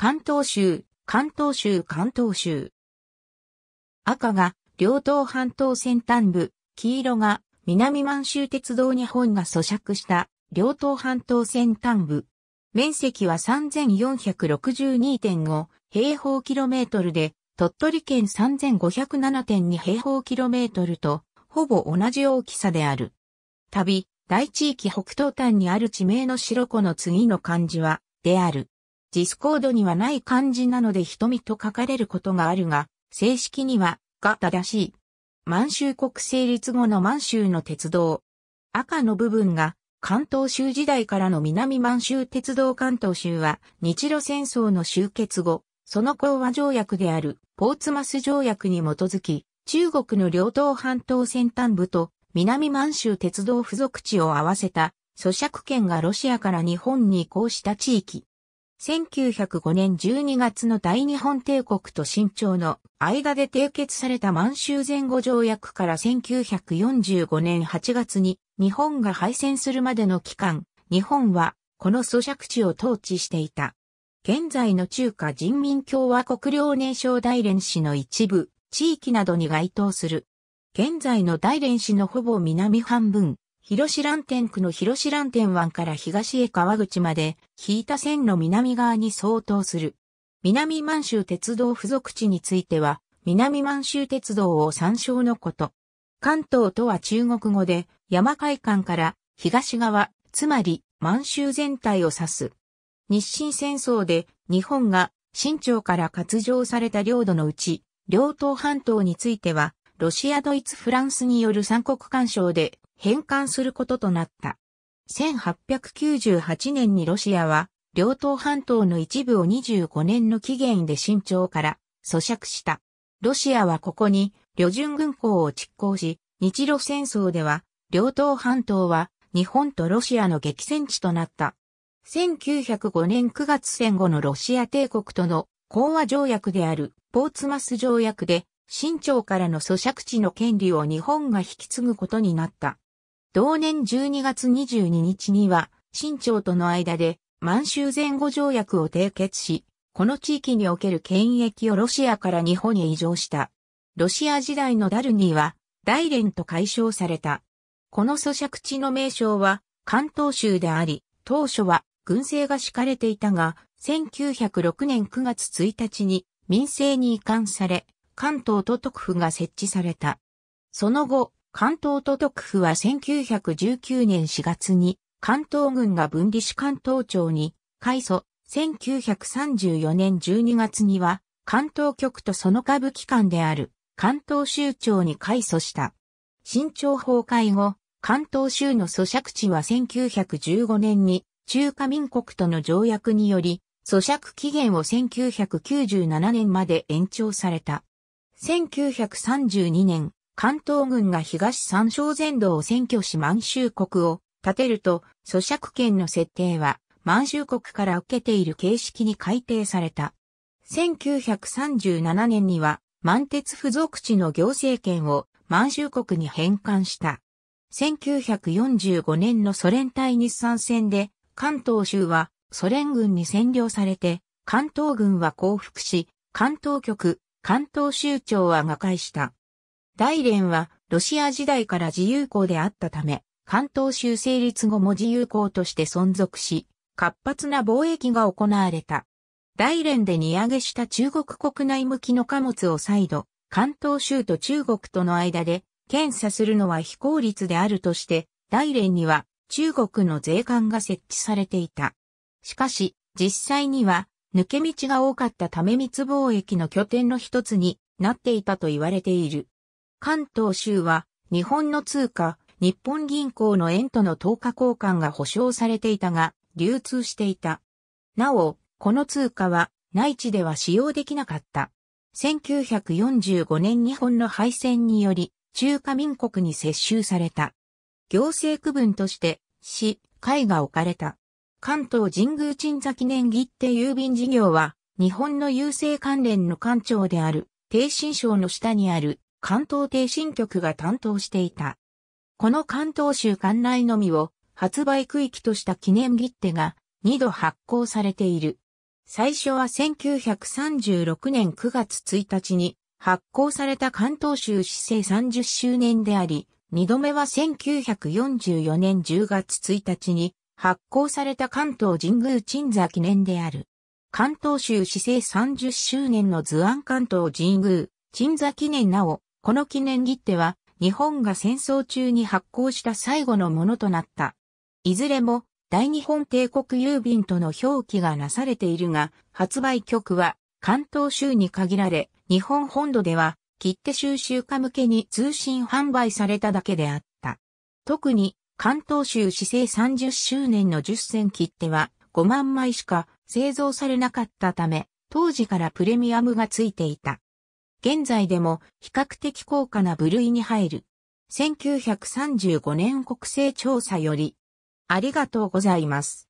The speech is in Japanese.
関東州、関東州、関東州。赤が両東半島先端部、黄色が南満州鉄道日本が咀嚼した両東半島先端部。面積は3462.5平方キロメートルで、鳥取県3507.2平方キロメートルと、ほぼ同じ大きさである。旅、大地域北東端にある地名の白子の次の漢字は、である。ディスコードにはない漢字なので瞳と書かれることがあるが、正式には、が正しい。満州国成立後の満州の鉄道。赤の部分が関東州時代からの南満州鉄道関東州は日露戦争の終結後、その講和条約であるポーツマス条約に基づき、中国の両島半島先端部と南満州鉄道付属地を合わせた咀嚼権がロシアから日本に移行した地域。1905年12月の大日本帝国と新朝の間で締結された満州前後条約から1945年8月に日本が敗戦するまでの期間、日本はこの租借地を統治していた。現在の中華人民共和国領年少大連市の一部、地域などに該当する。現在の大連市のほぼ南半分、広志蘭天区の広志蘭天湾から東へ川口まで引いた線の南側に相当する。南満州鉄道付属地については、南満州鉄道を参照のこと。関東とは中国語で、山海間から東側、つまり満州全体を指す。日清戦争で日本が清朝から割譲された領土のうち、両島半島については、ロシア、ドイツ、フランスによる三国干渉で返還することとなった。1898年にロシアは、両党半島の一部を25年の期限で新朝から咀嚼した。ロシアはここに、旅順軍港を実行し、日露戦争では、両党半島は日本とロシアの激戦地となった。1905年9月戦後のロシア帝国との講和条約であるポーツマス条約で、新朝からの咀嚼地の権利を日本が引き継ぐことになった。同年12月22日には、新朝との間で満州前後条約を締結し、この地域における権益をロシアから日本へ移譲した。ロシア時代のダルニーは、大連と解消された。この咀嚼地の名称は、関東州であり、当初は軍政が敷かれていたが、1906年9月1日に民政に移管され、関東都督府が設置された。その後、関東都督府は1919年4月に関東軍が分離し関東庁に改祖。1934年12月には関東局とその下部機関である関東州庁に改祖した。新庁崩壊後、関東州の租借地は1915年に中華民国との条約により、租借期限を1997年まで延長された。1932年、関東軍が東三省全土を占拠し満州国を建てると、租借権の設定は満州国から受けている形式に改定された。1937年には満鉄付属地の行政権を満州国に返還した。1945年のソ連対日産戦で関東州はソ連軍に占領されて関東軍は降伏し関東局、関東州庁は瓦解した。大連はロシア時代から自由港であったため、関東州成立後も自由港として存続し、活発な貿易が行われた。大連で荷上げした中国国内向きの貨物を再度、関東州と中国との間で検査するのは非効率であるとして、大連には中国の税関が設置されていた。しかし、実際には抜け道が多かったため密貿易の拠点の一つになっていたと言われている。関東州は日本の通貨、日本銀行の円との等価交換が保証されていたが、流通していた。なお、この通貨は内地では使用できなかった。1945年日本の敗戦により、中華民国に接収された。行政区分として、市、会が置かれた。関東神宮鎮座記念切手郵便事業は、日本の郵政関連の官庁である、低新省の下にある関東帝新局が担当していた。この関東州管内のみを発売区域とした記念切手が2度発行されている。最初は1936年9月1日に発行された関東州市政30周年であり、2度目は1944年10月1日に発行された関東神宮鎮座記念である。関東州市政30周年の図案関東神宮鎮座記念なお、この記念切手は日本が戦争中に発行した最後のものとなった。いずれも大日本帝国郵便との表記がなされているが、発売局は関東州に限られ、日本本土では切手収集家向けに通信販売されただけであった。特に関東州市制30周年の10銭切手は5万枚しか製造されなかったため、当時からプレミアムがついていた。現在でも比較的高価な部類に入る。1935年国勢調査より、ありがとうございます。